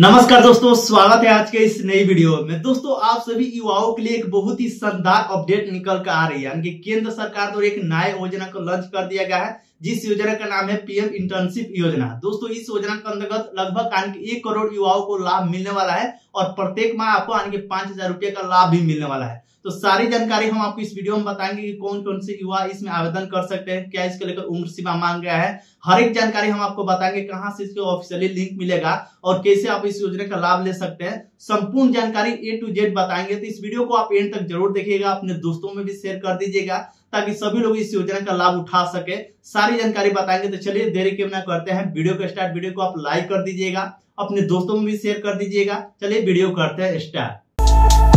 नमस्कार दोस्तों स्वागत है आज के इस नई वीडियो में दोस्तों आप सभी युवाओं के लिए एक बहुत ही शानदार अपडेट निकल कर आ रही है यानी केंद्र सरकार द्वारा एक नया योजना को लॉन्च कर दिया गया है जिस योजना का नाम है पीएम इंटर्नशिप योजना दोस्तों इस योजना के अंतर्गत लगभग एक करोड़ युवाओं को लाभ मिलने वाला है और प्रत्येक माह आपको पांच हजार रुपये का लाभ भी मिलने वाला है तो सारी जानकारी हम आपको इस वीडियो में बताएंगे कि कौन कौन से युवा इसमें आवेदन कर सकते हैं क्या इसके लेकर उम्र सीमा मांग गया है हर एक जानकारी हम आपको बताएंगे कहाँ से इसको ऑफिशियली लिंक मिलेगा और कैसे आप इस योजना का लाभ ले सकते हैं संपूर्ण जानकारी ए टू जेड बताएंगे तो इस वीडियो को आप एंड तक जरूर देखिएगा अपने दोस्तों में भी शेयर कर दीजिएगा ताकि सभी लोग इस योजना का लाभ उठा सके सारी जानकारी बताएंगे तो चलिए देरी क्यों ना करते हैं वीडियो का स्टार्ट वीडियो को आप लाइक कर दीजिएगा अपने दोस्तों में भी शेयर कर दीजिएगा चलिए वीडियो करते हैं स्टार्ट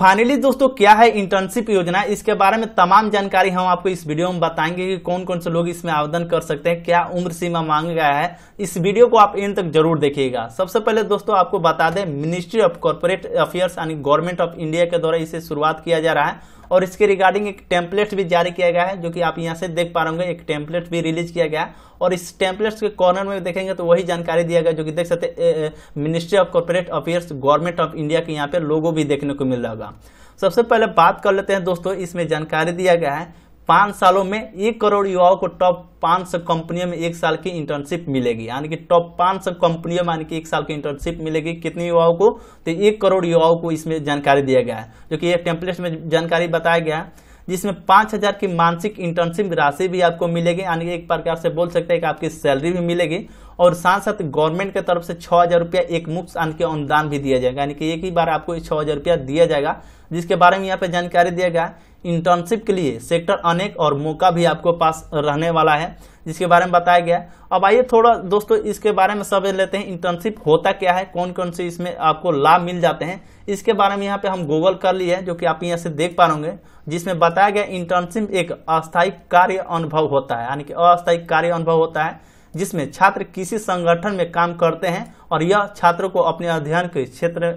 फाइनली दोस्तों क्या है इंटर्नशिप योजना इसके बारे में तमाम जानकारी हम आपको इस वीडियो में बताएंगे कि कौन कौन से लोग इसमें आवेदन कर सकते हैं क्या उम्र सीमा मांगा गया है इस वीडियो को आप इन तक जरूर देखिएगा सबसे पहले दोस्तों आपको बता दें मिनिस्ट्री ऑफ कॉर्पोरेट अफेयर्स यानी गवर्नमेंट ऑफ इंडिया के द्वारा इसे शुरुआत किया जा रहा है और इसके रिगार्डिंग एक टेम्पलेट भी जारी किया गया है जो कि आप यहाँ से देख पा रहे होंगे एक टेम्पलेट भी रिलीज किया गया है और इस टेम्पलेट्स के कॉर्नर में देखेंगे तो वही जानकारी दिया गया जो कि देख सकते ministry of corporate affairs government of India के यहाँ पे लोगो भी देखने को मिल रहा होगा सबसे पहले बात कर लेते हैं दोस्तों इसमें जानकारी दिया गया है पाँच सालों में एक करोड़ युवाओं को टॉप पाँच सौ कंपनियों में एक साल की इंटर्नशिप मिलेगी यानी कि टॉप पाँच सौ कंपनियों में यानी कि एक साल की इंटर्नशिप मिलेगी कितने युवाओं को तो एक करोड़ युवाओं को इसमें जानकारी दिया गया है जो कि एक टेम्पलेट में जानकारी बताया गया है जिसमें पाँच हज़ार की मानसिक इंटर्नशिप राशि भी आपको मिलेगी यानी कि एक प्रकार से बोल सकते हैं कि आपकी सैलरी भी मिलेगी और साथ साथ गवर्नमेंट की तरफ से छः हज़ार रुपया एक मुफ्त यानी कि अनुदान भी दिया जाएगा यानी कि एक ही बार आपको छः हज़ार रुपया दिया जाएगा जिसके बारे में यहाँ पे जानकारी दिया गया इंटर्नशिप के लिए सेक्टर अनेक और मौका भी आपको पास रहने वाला है जिसके बारे में बताया गया अब आइए थोड़ा दोस्तों इसके बारे में समझ लेते हैं इंटर्नशिप होता क्या है कौन कौन से इसमें आपको लाभ मिल जाते हैं इसके बारे में यहाँ पे हम गूगल कर लिए हैं जो कि आप यहाँ से देख पा रहे जिसमें बताया गया इंटर्नशिप एक अस्थायी कार्य अनुभव होता है यानी कि अस्थायी कार्य अनुभव होता है जिसमें छात्र किसी संगठन में काम करते हैं और यह छात्रों को अपने अध्ययन के क्षेत्र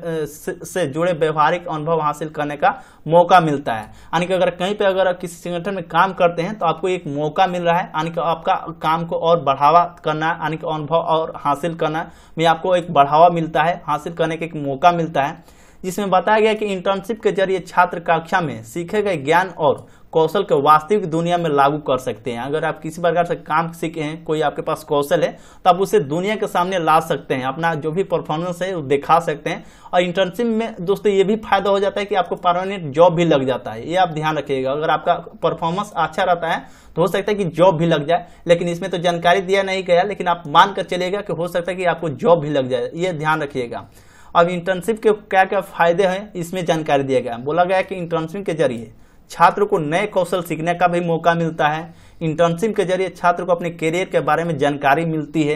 से जुड़े व्यवहारिक अनुभव हासिल करने का मौका मिलता है यानी कि अगर कहीं पे अगर किसी संगठन में काम करते हैं तो आपको एक मौका मिल रहा है यानी कि आपका काम को और बढ़ावा करना यानी कि अनुभव और हासिल करना में आपको एक बढ़ावा मिलता है हासिल करने का एक मौका मिलता है जिसमें बताया गया कि इंटर्नशिप के जरिए छात्र कक्षा में सीखे गए ज्ञान और कौशल को वास्तविक दुनिया में लागू कर सकते हैं अगर आप किसी प्रकार से काम सीखे हैं कोई आपके पास कौशल है तो आप उसे दुनिया के सामने ला सकते हैं अपना जो भी परफॉर्मेंस है वो दिखा सकते हैं और इंटर्नशिप में दोस्तों ये भी फायदा हो जाता है कि आपको परमानेंट जॉब भी लग जाता है ये आप ध्यान रखिएगा अगर आपका परफॉर्मेंस अच्छा रहता है तो हो सकता है कि जॉब भी लग जाए लेकिन इसमें तो जानकारी दिया नहीं गया लेकिन आप मानकर चलेगा कि हो सकता है कि आपको जॉब भी लग जाए ये ध्यान रखिएगा अब इंटर्नशिप के क्या क्या फायदे हैं इसमें जानकारी दिया गया बोला गया कि इंटर्नशिप के जरिए छात्र को नए कौशल सीखने का भी मौका मिलता है इंटर्नशिप के जरिए छात्र को अपने करियर के बारे में जानकारी मिलती है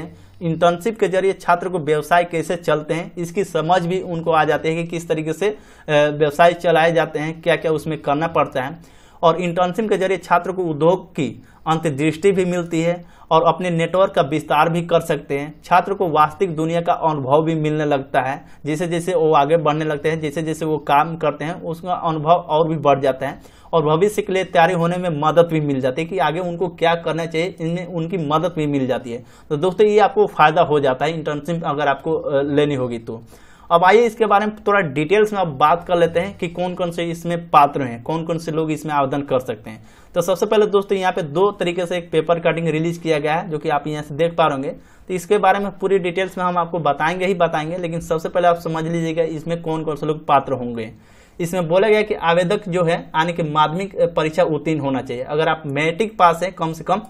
इंटर्नशिप के जरिए छात्र को व्यवसाय कैसे चलते हैं इसकी समझ भी उनको आ जाती है कि किस तरीके से व्यवसाय चलाए जाते हैं क्या क्या उसमें करना पड़ता है और इंटर्नशिप के जरिए छात्र को उद्योग की अंतर्दृष्टि भी मिलती है और अपने नेटवर्क का विस्तार भी कर सकते हैं छात्र को वास्तविक दुनिया का अनुभव भी मिलने लगता है जैसे जैसे वो आगे बढ़ने लगते हैं जैसे जैसे वो काम करते हैं उसका अनुभव और भी बढ़ जाता है और भविष्य के लिए तैयारी होने में मदद भी मिल जाती है कि आगे उनको क्या करना चाहिए इनमें उनकी मदद भी मिल जाती है तो दोस्तों ये आपको फ़ायदा हो जाता है इंटर्नशिप अगर आपको लेनी होगी तो अब आइए इसके बारे में थोड़ा डिटेल्स में अब बात कर लेते हैं कि कौन कौन से इसमें पात्र हैं कौन कौन से लोग इसमें आवेदन कर सकते हैं तो सबसे पहले दोस्तों यहाँ पे दो तरीके से एक पेपर कटिंग रिलीज किया गया है जो कि आप यहाँ से देख पा रहे तो इसके बारे में पूरी डिटेल्स में हम आपको बताएंगे ही बताएंगे लेकिन सबसे पहले आप समझ लीजिएगा इसमें कौन कौन से लोग पात्र होंगे इसमें बोला गया कि आवेदक जो है आने के माध्यमिक परीक्षा उत्तीर्ण होना चाहिए अगर आप मैट्रिक पास है कम से कम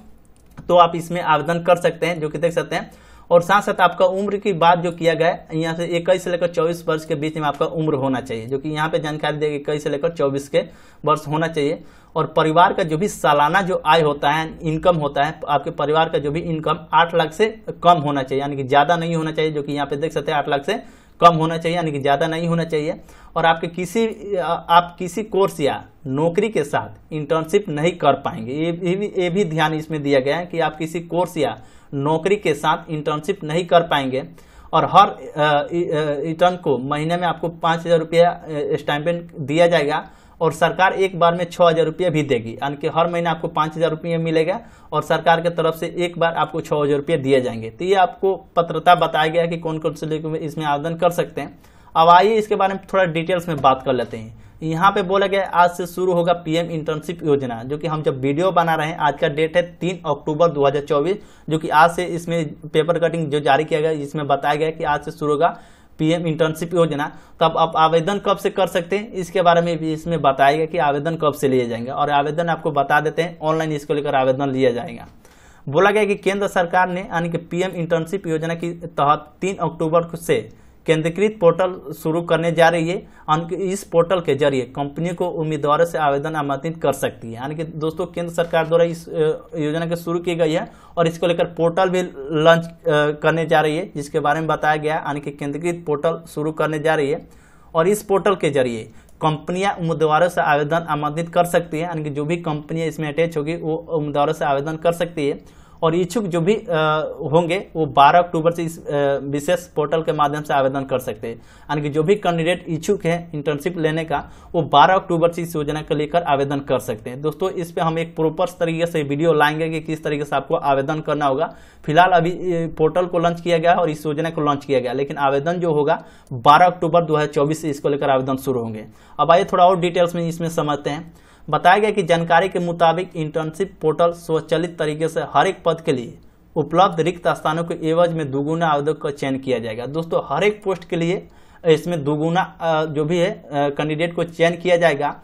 तो आप इसमें आवेदन कर सकते हैं जो कि देख सकते हैं और साथ साथ आपका उम्र की बात जो किया गया है यहाँ से इक्कीस से लेकर चौबीस वर्ष के बीच में आपका उम्र होना चाहिए जो कि यहाँ पे जानकारी देगी इक्कीस से लेकर चौबीस के वर्ष होना चाहिए और परिवार का जो भी सालाना जो आय होता है इनकम होता है आपके परिवार का जो भी इनकम आठ लाख से कम होना चाहिए यानी कि ज़्यादा नहीं होना चाहिए जो कि यहाँ पे देख सकते हैं आठ लाख से कम होना चाहिए यानी कि ज़्यादा नहीं होना चाहिए और आपके किसी आप किसी कोर्स या नौकरी के साथ इंटर्नशिप नहीं कर पाएंगे ये भी ये भी ध्यान इसमें दिया गया है कि आप किसी कोर्स या नौकरी के साथ इंटर्नशिप नहीं कर पाएंगे और हर रिटर्न को महीने में आपको पाँच हज़ार रुपया स्टाइपेंड दिया जाएगा और सरकार एक बार में छः हज़ार रुपये भी देगी यानी कि हर महीने आपको पाँच हज़ार रुपये मिलेगा और सरकार के तरफ से एक बार आपको छः हज़ार रुपये दिए जाएंगे तो ये आपको पत्रता बताया गया कि कौन कौन से लोग इसमें आवेदन कर सकते हैं अब आइए इसके बारे में थोड़ा डिटेल्स में बात कर लेते हैं यहाँ पे बोला गया आज से शुरू होगा पीएम इंटर्नशिप योजना जो कि हम जब वीडियो बना रहे हैं आज का डेट है तीन अक्टूबर 2024 जो कि आज से इसमें पेपर कटिंग जो जारी किया गया इसमें बताया गया कि आज से शुरू होगा पीएम इंटर्नशिप योजना तो अब आप आवेदन कब से कर सकते हैं इसके बारे में भी इसमें बताएगा कि आवेदन कब से लिए जाएंगे और आवेदन आपको बता देते हैं ऑनलाइन इसको लेकर आवेदन लिया जाएगा बोला गया कि केंद्र सरकार ने यानी कि पीएम इंटर्नशिप योजना के तहत तीन अक्टूबर से केंद्रीकृत पोर्टल शुरू करने जा रही है इस पोर्टल के जरिए कंपनी को उम्मीदवारों से आवेदन आमंत्रित कर सकती है यानी कि दोस्तों केंद्र सरकार द्वारा इस योजना के शुरू की गई है और इसको लेकर पोर्टल भी लॉन्च करने जा रही है जिसके बारे में बताया गया यानी कि केंद्रीकृत पोर्टल शुरू करने जा रही है और इस पोर्टल के जरिए कंपनियां उम्मीदवारों से आवेदन आमंत्रित कर सकती है यानी कि जो भी कंपनियां इसमें अटैच होगी वो उम्मीदवारों से आवेदन कर सकती है और इच्छुक जो भी होंगे वो 12 अक्टूबर से इस विशेष पोर्टल के माध्यम से आवेदन कर सकते हैं यानी कि जो भी कैंडिडेट इच्छुक हैं इंटर्नशिप लेने का वो 12 अक्टूबर से इस योजना को लेकर आवेदन कर सकते हैं दोस्तों इस पे हम एक प्रॉपर तरीके से वीडियो लाएंगे कि किस तरीके से आपको आवेदन करना होगा फिलहाल अभी पोर्टल को लॉन्च किया गया और इस योजना को लॉन्च किया गया लेकिन आवेदन जो होगा बारह अक्टूबर दो से इसको लेकर आवेदन शुरू होंगे अब आइए थोड़ा और डिटेल्स में इसमें समझते हैं बताया गया कि जानकारी के मुताबिक इंटर्नशिप पोर्टल स्वचालित तरीके से हर एक पद के लिए उपलब्ध रिक्त स्थानों के एवज में दुगुना आवेदक का चयन किया जाएगा दोस्तों हर एक पोस्ट के लिए इसमें दुगुना जो भी है कैंडिडेट को चयन किया जाएगा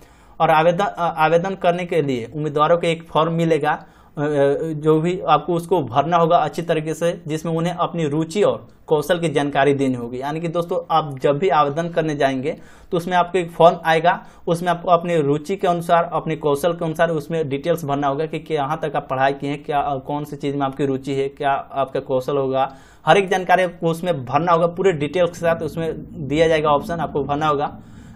और आवेदन आवेदन करने के लिए उम्मीदवारों को एक फॉर्म मिलेगा जो भी आपको उसको भरना होगा अच्छी तरीके से जिसमें उन्हें अपनी रुचि और कौशल की जानकारी देनी होगी यानी कि दोस्तों आप जब भी आवेदन करने जाएंगे तो उसमें आपको एक फॉर्म आएगा उसमें आपको अपनी रुचि के अनुसार अपने कौशल के अनुसार उसमें डिटेल्स भरना होगा कि यहाँ तक आप पढ़ाई किए हैं क्या कौन सी चीज़ में आपकी रुचि है क्या आपका कौशल होगा हर एक जानकारी आपको उसमें भरना होगा पूरे डिटेल्स के साथ उसमें दिया जाएगा ऑप्शन आपको भरना होगा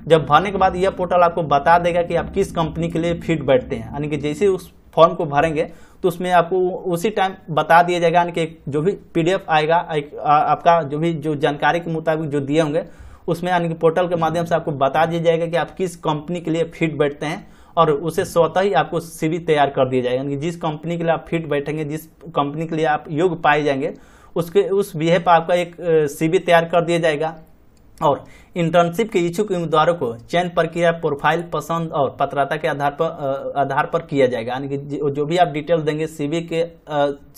जब भरने के बाद यह पोर्टल आपको बता देगा कि आप किस कंपनी के लिए फिट बैठते हैं यानी कि जैसे उस फॉर्म को भरेंगे तो उसमें आपको उसी टाइम बता दिया जाएगा यानी कि जो भी पीडीएफ आएगा आपका जो भी जो जानकारी के मुताबिक जो दिए होंगे उसमें यानी कि पोर्टल के माध्यम से आपको बता दिया जाएगा कि आप किस कंपनी के लिए फिट बैठते हैं और उसे स्वतः ही आपको सीवी तैयार कर दिया जाएगा यानी कि जिस कंपनी के लिए आप फिट बैठेंगे जिस कंपनी के लिए आप योग्य पाए जाएंगे उसके उस बिहे पर आपका एक सीवी तैयार कर दिया जाएगा और इंटर्नशिप के इच्छुक उम्मीदवारों को चयन प्रक्रिया प्रोफाइल पसंद और पत्रता के आधार पर आधार पर किया जाएगा यानी कि जो भी आप डिटेल देंगे सीवी के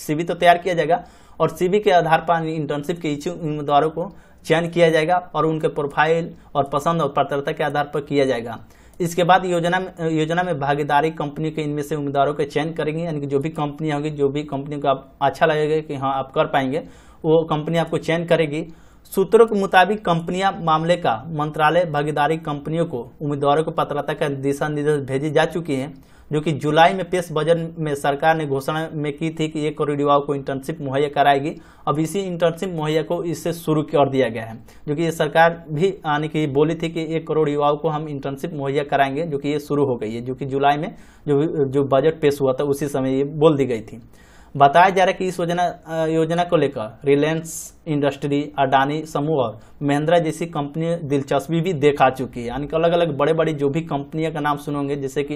सीवी तो तैयार किया जाएगा और सीवी के आधार पर इंटर्नशिप के इच्छुक उम्मीदवारों को चयन किया जाएगा और उनके प्रोफाइल और पसंद और पात्रता के आधार पर किया जाएगा इसके बाद योजना में योजना में भागीदारी कंपनी के इनमें से उम्मीदवारों का चयन करेंगे यानी कि जो भी कंपनी होगी जो भी कंपनी को आप अच्छा लगेगा कि हाँ आप कर पाएंगे वो कंपनी आपको चयन करेगी सूत्रों के मुताबिक कंपनियां मामले का मंत्रालय भागीदारी कंपनियों को उम्मीदवारों को पत्रता का दिशा निर्देश भेजी जा चुकी हैं जो कि जुलाई में पेश बजट में सरकार ने घोषणा में की थी कि एक करोड़ युवाओं को इंटर्नशिप मुहैया कराएगी अब इसी इंटर्नशिप मुहैया को इससे शुरू कर दिया गया है जो कि ये सरकार भी आने की बोली थी कि एक करोड़ युवाओं को हम इंटर्नशिप मुहैया कराएंगे जो कि ये शुरू हो गई है जो कि जुलाई में जो जो बजट पेश हुआ था उसी समय ये बोल दी गई थी बताया जा रहा है कि इस योजना योजना को लेकर रिलायंस इंडस्ट्री अडानी समूह और महिंद्रा जैसी कंपनी दिलचस्पी भी देखा चुकी है यानी कि अलग अलग बड़े बड़ी जो भी कंपनियों का नाम सुनोगे जैसे कि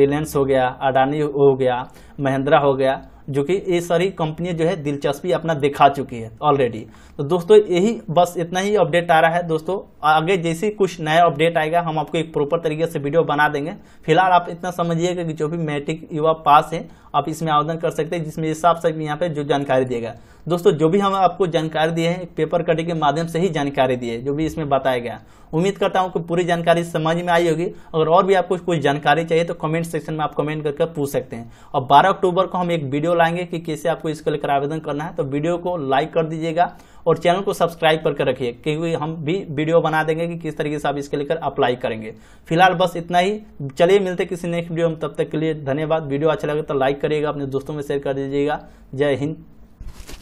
रिलायंस हो गया अडानी हो गया महिंद्रा हो गया जो कि ये सारी कंपनियां जो है दिलचस्पी अपना दिखा चुकी है ऑलरेडी तो दोस्तों यही बस इतना ही अपडेट आ रहा है दोस्तों आगे जैसे कुछ नया अपडेट आएगा हम आपको एक प्रॉपर तरीके से वीडियो बना देंगे फिलहाल आप इतना समझिएगा कि जो भी मैट्रिक युवा पास है आप इसमें आवेदन कर सकते हैं जिसमें हिसाब से यहाँ पे जो जानकारी देगा दोस्तों जो भी हम आपको जानकारी दिए हैं पेपर कटिंग के माध्यम से ही जानकारी दी है जो भी इसमें बताया गया उम्मीद करता हूँ कि पूरी जानकारी समझ में आई होगी अगर और भी आपको कुछ जानकारी चाहिए तो कमेंट सेक्शन में आप कमेंट करके पूछ सकते हैं और बारह अक्टूबर को हम एक वीडियो वीडियो लाएंगे कि कैसे आपको इसके लेकर आवेदन करना है तो वीडियो को लाइक कर दीजिएगा और चैनल को सब्सक्राइब करके रखिए क्योंकि हम भी वीडियो बना देंगे कि किस तरीके से आप इसके लेकर अप्लाई करेंगे फिलहाल बस इतना ही चलिए मिलते किसी नेक्स्ट वीडियो में तब तक के लिए धन्यवाद वीडियो अच्छा लगे तो लाइक करिएगा अपने दोस्तों में शेयर कर दीजिएगा जय हिंद